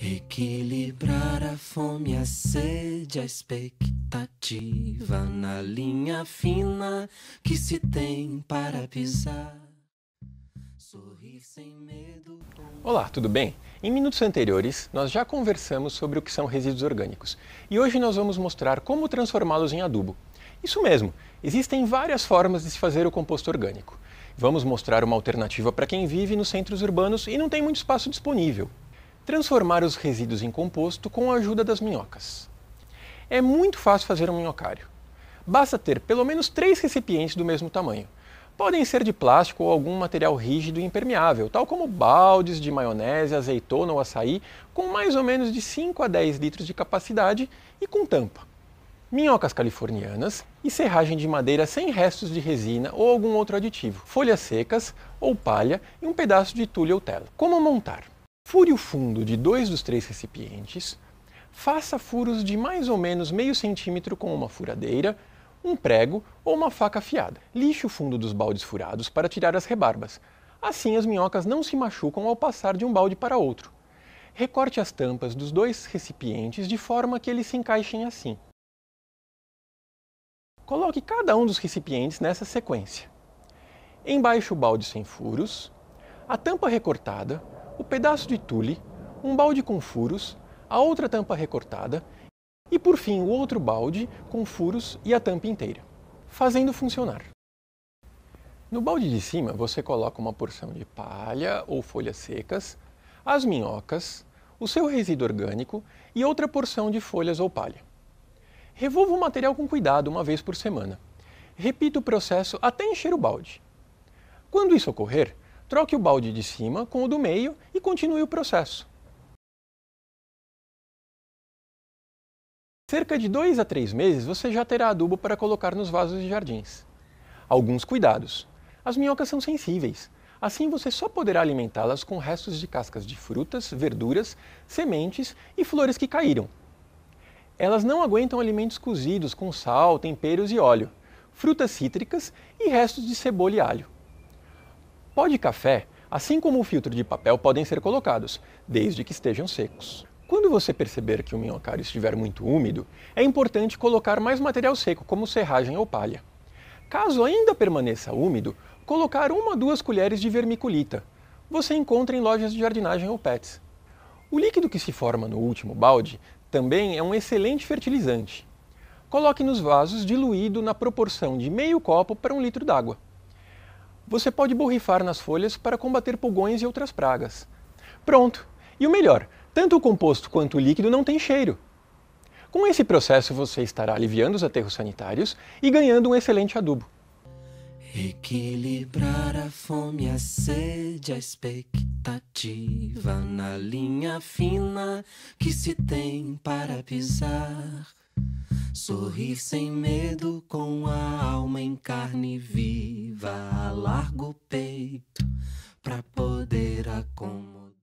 Equilibrar a fome, a sede, a expectativa na linha fina que se tem para pisar. Sorrir sem medo. Olá, tudo bem? Em minutos anteriores, nós já conversamos sobre o que são resíduos orgânicos e hoje nós vamos mostrar como transformá-los em adubo. Isso mesmo, existem várias formas de se fazer o composto orgânico. Vamos mostrar uma alternativa para quem vive nos centros urbanos e não tem muito espaço disponível transformar os resíduos em composto com a ajuda das minhocas. É muito fácil fazer um minhocário. Basta ter pelo menos três recipientes do mesmo tamanho. Podem ser de plástico ou algum material rígido e impermeável, tal como baldes de maionese, azeitona ou açaí, com mais ou menos de 5 a 10 litros de capacidade e com tampa minhocas californianas e serragem de madeira sem restos de resina ou algum outro aditivo, folhas secas ou palha e um pedaço de tule ou tela. Como montar? Fure o fundo de dois dos três recipientes, faça furos de mais ou menos meio centímetro com uma furadeira, um prego ou uma faca afiada. Lixe o fundo dos baldes furados para tirar as rebarbas. Assim as minhocas não se machucam ao passar de um balde para outro. Recorte as tampas dos dois recipientes de forma que eles se encaixem assim. Coloque cada um dos recipientes nessa sequência. Embaixo o balde sem furos, a tampa recortada, o pedaço de tule, um balde com furos, a outra tampa recortada e, por fim, o outro balde com furos e a tampa inteira, fazendo funcionar. No balde de cima, você coloca uma porção de palha ou folhas secas, as minhocas, o seu resíduo orgânico e outra porção de folhas ou palha. Revolva o material com cuidado uma vez por semana. Repita o processo até encher o balde. Quando isso ocorrer, troque o balde de cima com o do meio e continue o processo. Cerca de 2 a 3 meses você já terá adubo para colocar nos vasos de jardins. Alguns cuidados. As minhocas são sensíveis, assim você só poderá alimentá-las com restos de cascas de frutas, verduras, sementes e flores que caíram. Elas não aguentam alimentos cozidos com sal, temperos e óleo, frutas cítricas e restos de cebola e alho pó de café, assim como o filtro de papel, podem ser colocados, desde que estejam secos. Quando você perceber que o minhocário estiver muito úmido, é importante colocar mais material seco, como serragem ou palha. Caso ainda permaneça úmido, colocar uma ou duas colheres de vermiculita. Você encontra em lojas de jardinagem ou pets. O líquido que se forma no último balde também é um excelente fertilizante. Coloque nos vasos diluído na proporção de meio copo para um litro d'água. Você pode borrifar nas folhas para combater pulgões e outras pragas. Pronto! E o melhor, tanto o composto quanto o líquido não tem cheiro. Com esse processo você estará aliviando os aterros sanitários e ganhando um excelente adubo. Equilibrar a fome, a sede, a expectativa na linha fina que se tem para pisar. Sorrir sem medo com a alma em carne viva vá largo o peito pra poder acomodar.